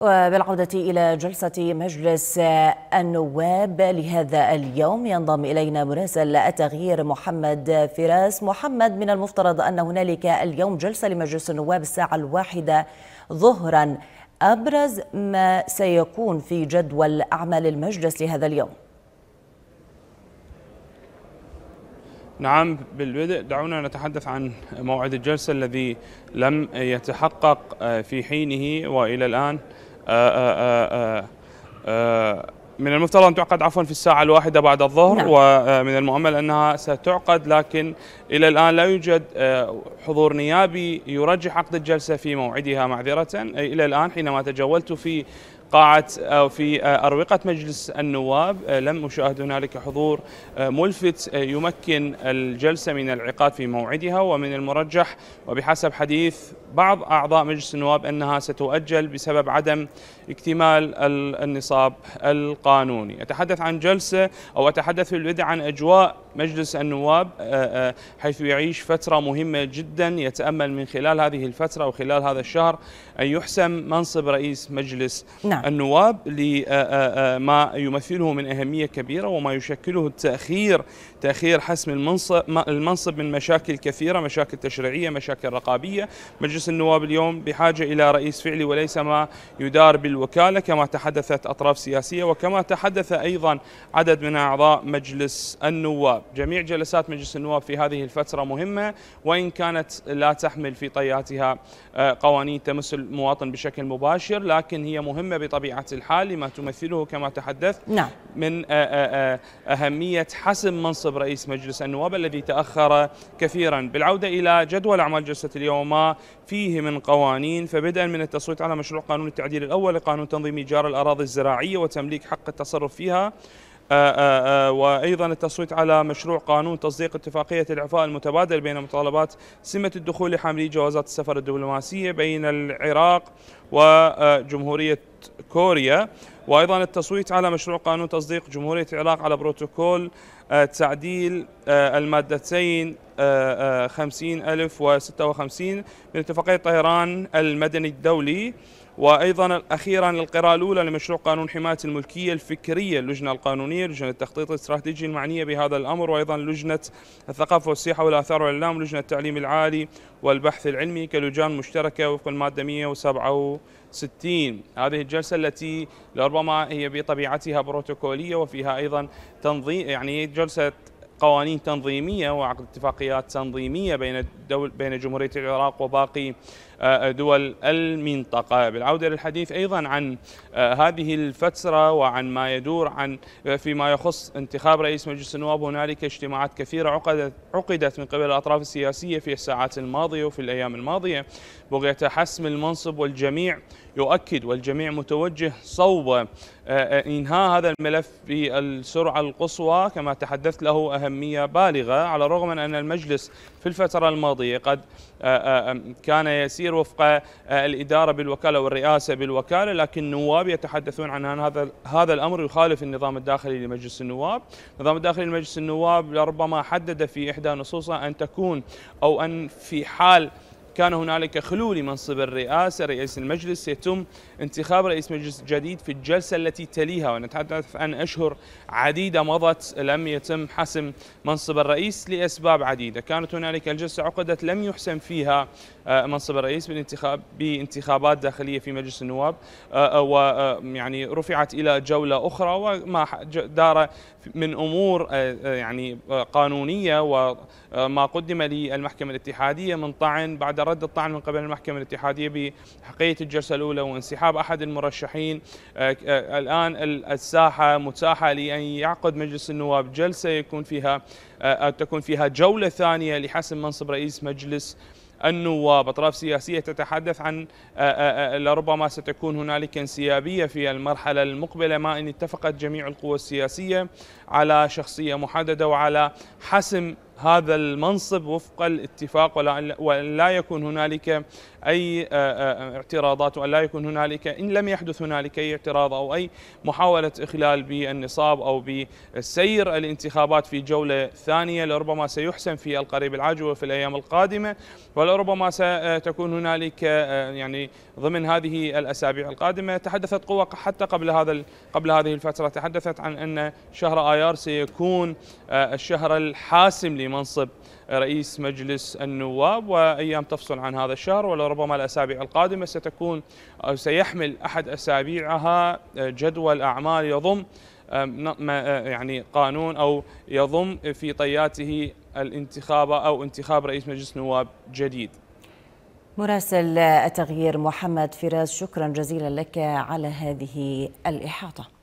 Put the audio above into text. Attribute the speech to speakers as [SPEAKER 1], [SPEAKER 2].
[SPEAKER 1] وبالعودة إلى جلسة مجلس النواب لهذا اليوم ينضم إلينا مراسل التغيير محمد فراس محمد من المفترض أن هنالك اليوم جلسة لمجلس النواب الساعة الواحدة ظهرا أبرز ما سيكون في جدول أعمال المجلس لهذا اليوم نعم بالبدء دعونا نتحدث عن موعد الجلسة الذي لم يتحقق في حينه وإلى الآن آه، آه، آه، من المفترض أن تعقد عفوا في الساعة الواحدة بعد الظهر نعم. ومن المؤمل أنها ستعقد لكن إلى الآن لا يوجد حضور نيابي يرجح عقد الجلسة في موعدها معذرة إلى الآن حينما تجولت في قاعة أو في آه، أروقة مجلس النواب آه، لم أشاهد هنالك حضور آه، ملفت يمكن الجلسة من العقاد في موعدها ومن المرجح وبحسب حديث بعض أعضاء مجلس النواب أنها ستؤجل بسبب عدم اكتمال النصاب القانوني أتحدث عن جلسة أو أتحدث في البدء عن أجواء مجلس النواب آه، آه، حيث يعيش فترة مهمة جدا يتأمل من خلال هذه الفترة وخلال هذا الشهر أن يحسم منصب رئيس مجلس نعم. النواب لما آه، يمثله من أهمية كبيرة وما يشكله التأخير تأخير حسم المنصب, المنصب من مشاكل كثيرة مشاكل تشريعية مشاكل رقابية مجلس النواب اليوم بحاجة إلى رئيس فعلي وليس ما يدار بالوكالة كما تحدثت أطراف سياسية وكما تحدث أيضا عدد من أعضاء مجلس النواب جميع جلسات مجلس النواب في هذه الفترة مهمة وإن كانت لا تحمل في طياتها آه، قوانين تمس المواطن بشكل مباشر لكن هي مهمة بطبيعة الحال لما تمثله كما تحدث نعم. من آه، آه، أهمية حسم منصب رئيس مجلس النواب الذي تأخر كثيرا بالعودة إلى جدول أعمال جلسة اليوم ما فيه من قوانين فبدءا من التصويت على مشروع قانون التعديل الأول لقانون تنظيم إيجار الأراضي الزراعية وتمليك حق التصرف فيها آه، آه، آه، وأيضا التصويت على مشروع قانون تصديق اتفاقية الإعفاء المتبادل بين مطالبات سمة الدخول لحاملي جوازات السفر الدبلوماسية بين العراق وجمهورية كوريا وايضا التصويت على مشروع قانون تصديق جمهوريه العراق على بروتوكول آه، تعديل آه، المادتين 50 آه، ألف و56 من اتفاقية طهران المدني الدولي وأيضا أخيرا القراءة الأولى لمشروع قانون حماية الملكية الفكرية اللجنة القانونية لجنة التخطيط الاستراتيجي المعنية بهذا الأمر وأيضا لجنة الثقافة والسياحة والآثار والإعلام ولجنة التعليم العالي والبحث العلمي كلجان مشتركة وفق المادة 167 هذه الجلسه التي لربما هي بطبيعتها بروتوكوليه وفيها ايضا تنظيم يعني جلسه قوانين تنظيميه وعقد اتفاقيات تنظيميه بين دول بين جمهوريه العراق وباقي آه، دول المنطقه بالعوده للحديث ايضا عن آه، هذه الفتره وعن ما يدور عن آه، فيما يخص انتخاب رئيس مجلس النواب هنالك اجتماعات كثيره عقدت عقدت من قبل الاطراف السياسيه في الساعات الماضيه وفي الايام الماضيه بغيه حسم المنصب والجميع يؤكد والجميع متوجه صوب انهاء هذا الملف بالسرعه القصوى كما تحدثت له أهل أهمية بالغة على الرغم من أن المجلس في الفترة الماضية قد آه، آه، كان يسير وفق آه، الإدارة بالوكالة والرئاسة بالوكالة لكن النواب يتحدثون عن أن هذا هذا الأمر يخالف النظام الداخلي لمجلس النواب النظام الداخلي لمجلس النواب لربما حدد في إحدى نصوصه أن تكون أو أن في حال كان هنالك خلو لمنصب الرئاسة رئيس المجلس يتم انتخاب رئيس مجلس جديد في الجلسة التي تليها ونتحدث عن أشهر عديدة مضت لم يتم حسم منصب الرئيس لأسباب عديدة كانت هنالك الجلسة عقدت لم يحسم فيها آه، منصب الرئيس بالانتخاب بانتخابات داخلية في مجلس النواب آه، ويعني آه، رفعت إلى جولة أخرى وما دار من أمور يعني قانونية وما قدم للمحكمة الاتحادية من طعن بعد رد الطعن من قبل المحكمة الاتحادية بحقية الجلسة الأولى وانسحاب أحد المرشحين آه، آه، الآن الساحة متاحة لأن يعقد مجلس النواب جلسة يكون فيها آه، تكون فيها جولة ثانية لحسم منصب رئيس مجلس النواب اطراف سياسيه تتحدث عن لربما ستكون هنالك انسيابيه في المرحله المقبله ما ان اتفقت جميع القوى السياسيه على شخصيه محدده وعلى حسم هذا المنصب وفق الاتفاق ولا, لا يكون هنالك أي آه، آه، اعتراضات وأن لا يكون هنالك إن لم يحدث هنالك أي اعتراض أو أي محاولة إخلال بالنصاب أو بسير الانتخابات في جولة ثانية لربما سيحسم في القريب العاجل وفي الأيام القادمة ولربما ستكون هنالك آه، يعني ضمن هذه الأسابيع القادمة تحدثت قوى حتى قبل هذا قبل هذه الفترة تحدثت عن أن شهر آيار سيكون الشهر الحاسم لمنصب رئيس مجلس النواب وأيام تفصل عن هذا الشهر ولربما ربما الأسابيع القادمة ستكون أو سيحمل أحد أسابيعها آه، جدول أعمال يضم آه، آه، يعني قانون أو يضم في طياته الانتخاب أو انتخاب رئيس مجلس نواب جديد مراسل التغيير محمد فراس شكرا جزيلا لك على هذه الإحاطة